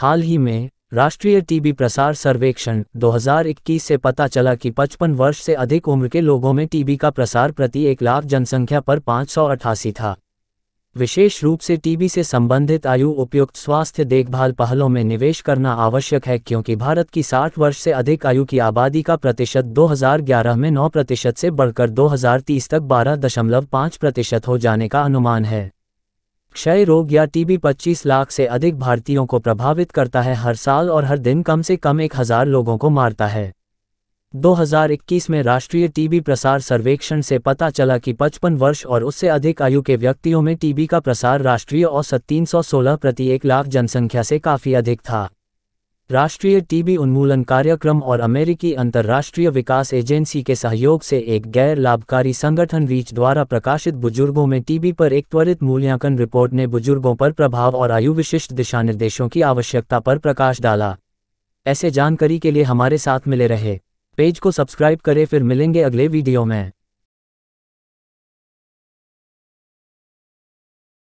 हाल ही में राष्ट्रीय टीबी प्रसार सर्वेक्षण 2021 से पता चला कि 55 वर्ष से अधिक उम्र के लोगों में टीबी का प्रसार प्रति एक लाख जनसंख्या पर पाँच था विशेष रूप से टीबी से संबंधित आयु उपयुक्त स्वास्थ्य देखभाल पहलों में निवेश करना आवश्यक है क्योंकि भारत की 60 वर्ष से अधिक आयु की आबादी का प्रतिशत 2011 में 9 प्रतिशत से बढ़कर 2030 तक 12.5 प्रतिशत हो जाने का अनुमान है क्षय रोग या टीबी 25 लाख से अधिक भारतीयों को प्रभावित करता है हर साल और हर दिन कम से कम एक हजार लोगों को मारता है 2021 में राष्ट्रीय टीबी प्रसार सर्वेक्षण से पता चला कि 55 वर्ष और उससे अधिक आयु के व्यक्तियों में टीबी का प्रसार राष्ट्रीय औसत 316 प्रति एक लाख जनसंख्या से काफ़ी अधिक था राष्ट्रीय टीबी उन्मूलन कार्यक्रम और अमेरिकी अंतर्राष्ट्रीय विकास एजेंसी के सहयोग से एक गैर लाभकारी संगठन रीच द्वारा प्रकाशित बुजुर्गों में टीबी पर एक त्वरित मूल्यांकन रिपोर्ट ने बुजुर्गों पर प्रभाव और आयु विशिष्ट दिशा निर्देशों की आवश्यकता पर प्रकाश डाला ऐसे जानकारी के लिए हमारे साथ मिले रहे पेज को सब्सक्राइब करें फिर मिलेंगे अगले वीडियो में